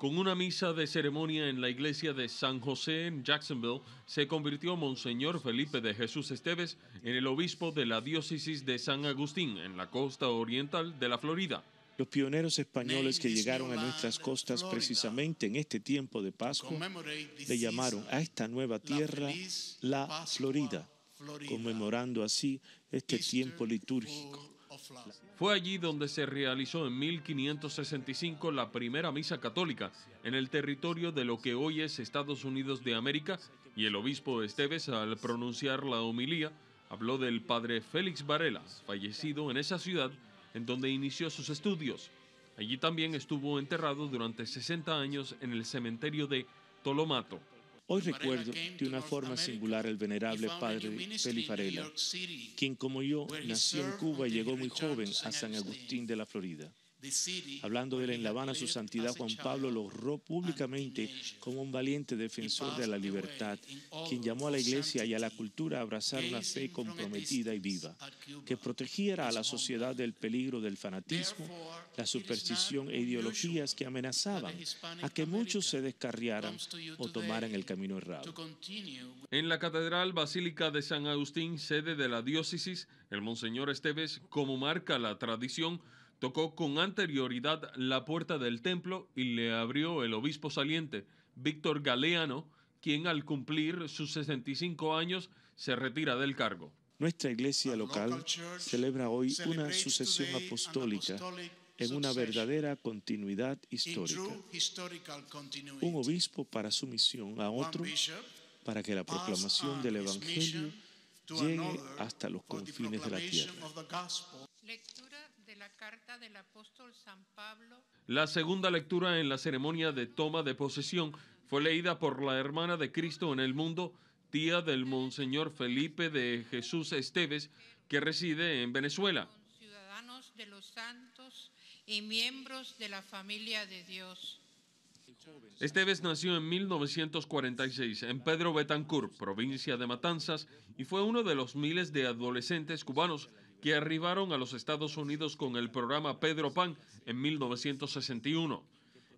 Con una misa de ceremonia en la iglesia de San José en Jacksonville, se convirtió Monseñor Felipe de Jesús Esteves en el obispo de la diócesis de San Agustín, en la costa oriental de la Florida. Los pioneros españoles que llegaron a nuestras costas precisamente en este tiempo de Pascua le llamaron a esta nueva tierra la Florida, conmemorando así este tiempo litúrgico fue allí donde se realizó en 1565 la primera misa católica en el territorio de lo que hoy es Estados Unidos de América y el obispo Esteves al pronunciar la homilía habló del padre Félix Varela, fallecido en esa ciudad en donde inició sus estudios. Allí también estuvo enterrado durante 60 años en el cementerio de Tolomato. Hoy recuerdo de una forma singular al venerable padre Felifarela, quien como yo nació en Cuba y llegó muy joven a San Agustín de la Florida. Hablando de él en La Habana, su santidad Juan Pablo lo honró públicamente como un valiente defensor de la libertad, quien llamó a la iglesia y a la cultura a abrazar una fe comprometida y viva, que protegiera a la sociedad del peligro del fanatismo, la superstición e ideologías que amenazaban a que muchos se descarriaran o tomaran el camino errado. En la Catedral Basílica de San Agustín, sede de la diócesis, el Monseñor Esteves, como marca la tradición, Tocó con anterioridad la puerta del templo y le abrió el obispo saliente, Víctor Galeano, quien al cumplir sus 65 años se retira del cargo. Nuestra iglesia local celebra hoy una sucesión apostólica en una verdadera continuidad histórica. Un obispo para su misión a otro para que la proclamación del Evangelio llegue hasta los confines de la tierra. La segunda lectura en la ceremonia de toma de posesión fue leída por la hermana de Cristo en el mundo, tía del Monseñor Felipe de Jesús Esteves, que reside en Venezuela. miembros de la familia de Dios. Esteves nació en 1946 en Pedro Betancourt, provincia de Matanzas, y fue uno de los miles de adolescentes cubanos que arribaron a los Estados Unidos con el programa Pedro Pan en 1961.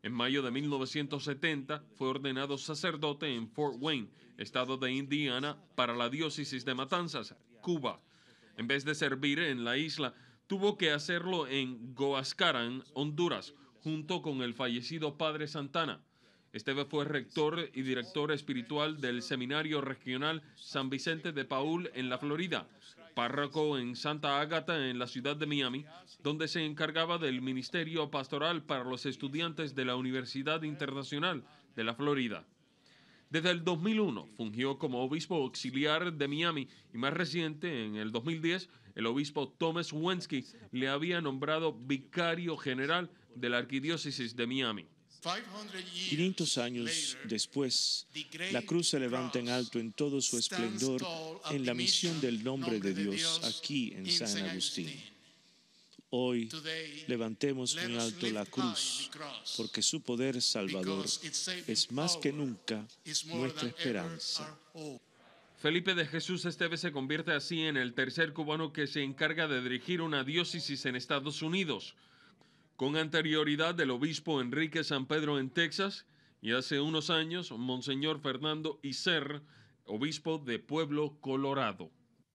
En mayo de 1970 fue ordenado sacerdote en Fort Wayne, estado de Indiana, para la diócesis de Matanzas, Cuba. En vez de servir en la isla, tuvo que hacerlo en Goascaran, Honduras, junto con el fallecido padre Santana. Esteve fue rector y director espiritual del Seminario Regional San Vicente de Paul en la Florida, párroco en Santa Ágata en la ciudad de Miami, donde se encargaba del ministerio pastoral para los estudiantes de la Universidad Internacional de la Florida. Desde el 2001 fungió como obispo auxiliar de Miami y más reciente, en el 2010, el obispo Thomas Wensky le había nombrado vicario general de la arquidiócesis de Miami. 500 años después, la cruz se levanta en alto en todo su esplendor en la misión del nombre de Dios aquí en San Agustín. Hoy levantemos en alto la cruz, porque su poder salvador es más que nunca nuestra esperanza. Felipe de Jesús Esteves se convierte así en el tercer cubano que se encarga de dirigir una diócesis en Estados Unidos. Con anterioridad, del obispo Enrique San Pedro en Texas y hace unos años, Monseñor Fernando Iser, obispo de Pueblo Colorado.